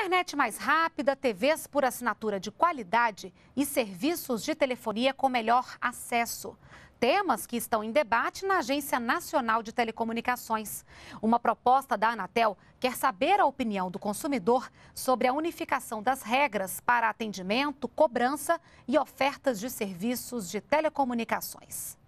Internet mais rápida, TVs por assinatura de qualidade e serviços de telefonia com melhor acesso. Temas que estão em debate na Agência Nacional de Telecomunicações. Uma proposta da Anatel quer saber a opinião do consumidor sobre a unificação das regras para atendimento, cobrança e ofertas de serviços de telecomunicações.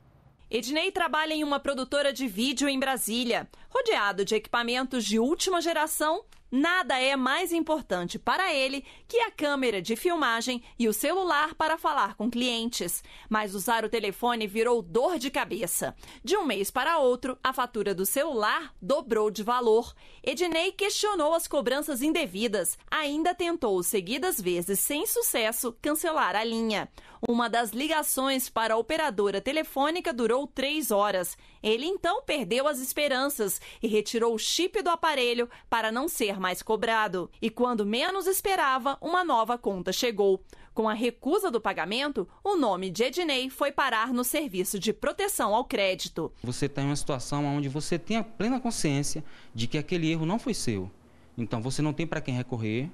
Ednei trabalha em uma produtora de vídeo em Brasília. Rodeado de equipamentos de última geração, Nada é mais importante para ele que a câmera de filmagem e o celular para falar com clientes. Mas usar o telefone virou dor de cabeça. De um mês para outro, a fatura do celular dobrou de valor. Ednei questionou as cobranças indevidas. Ainda tentou, seguidas vezes sem sucesso, cancelar a linha. Uma das ligações para a operadora telefônica durou três horas. Ele então perdeu as esperanças e retirou o chip do aparelho para não ser mais cobrado. E quando menos esperava, uma nova conta chegou. Com a recusa do pagamento, o nome de Ednei foi parar no serviço de proteção ao crédito. Você está em uma situação onde você tem a plena consciência de que aquele erro não foi seu. Então você não tem para quem recorrer,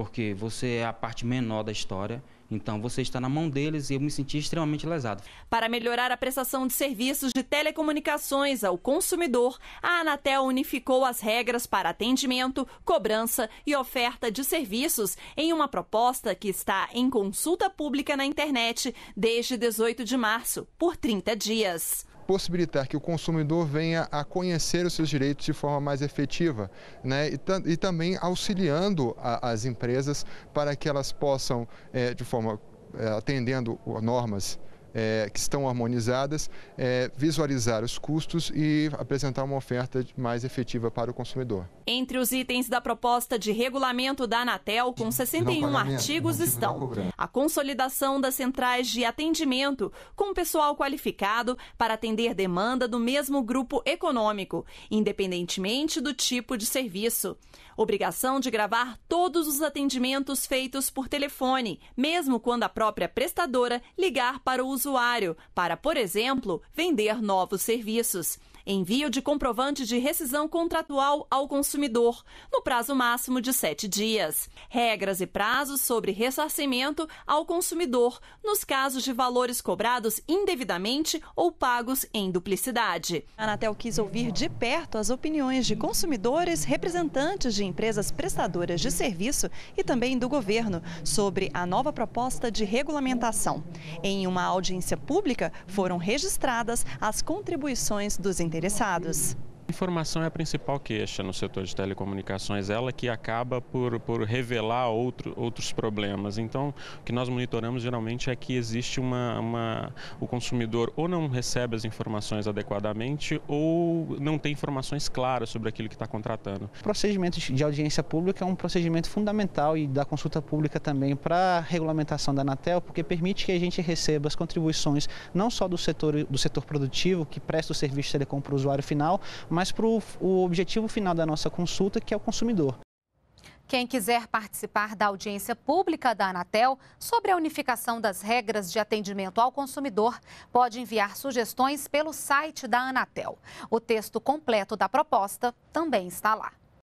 porque você é a parte menor da história. Então você está na mão deles e eu me senti extremamente lesado. Para melhorar a prestação de serviços de telecomunicações ao consumidor, a Anatel unificou as regras para atendimento, cobrança e oferta de serviços em uma proposta que está em consulta pública na internet desde 18 de março, por 30 dias possibilitar que o consumidor venha a conhecer os seus direitos de forma mais efetiva né? e, e também auxiliando a, as empresas para que elas possam, é, de forma é, atendendo normas é, que estão harmonizadas, visualizar os custos e apresentar uma oferta mais efetiva para o consumidor. Entre os itens da proposta de regulamento da Anatel, com 61 artigos, estão a consolidação das centrais de atendimento com pessoal qualificado para atender demanda do mesmo grupo econômico, independentemente do tipo de serviço. Obrigação de gravar todos os atendimentos feitos por telefone, mesmo quando a própria prestadora ligar para o usuário, para, por exemplo, vender novos serviços envio de comprovante de rescisão contratual ao consumidor, no prazo máximo de sete dias, regras e prazos sobre ressarcimento ao consumidor nos casos de valores cobrados indevidamente ou pagos em duplicidade. A Anatel quis ouvir de perto as opiniões de consumidores, representantes de empresas prestadoras de serviço e também do governo sobre a nova proposta de regulamentação. Em uma audiência pública, foram registradas as contribuições dos interessados. Informação é a principal queixa no setor de telecomunicações, ela que acaba por, por revelar outro, outros problemas. Então, o que nós monitoramos geralmente é que existe uma, uma, o consumidor ou não recebe as informações adequadamente ou não tem informações claras sobre aquilo que está contratando. O procedimento de audiência pública é um procedimento fundamental e da consulta pública também para a regulamentação da Anatel, porque permite que a gente receba as contribuições não só do setor, do setor produtivo, que presta o serviço de telecom para o usuário final, mas mas para o objetivo final da nossa consulta, que é o consumidor. Quem quiser participar da audiência pública da Anatel sobre a unificação das regras de atendimento ao consumidor pode enviar sugestões pelo site da Anatel. O texto completo da proposta também está lá.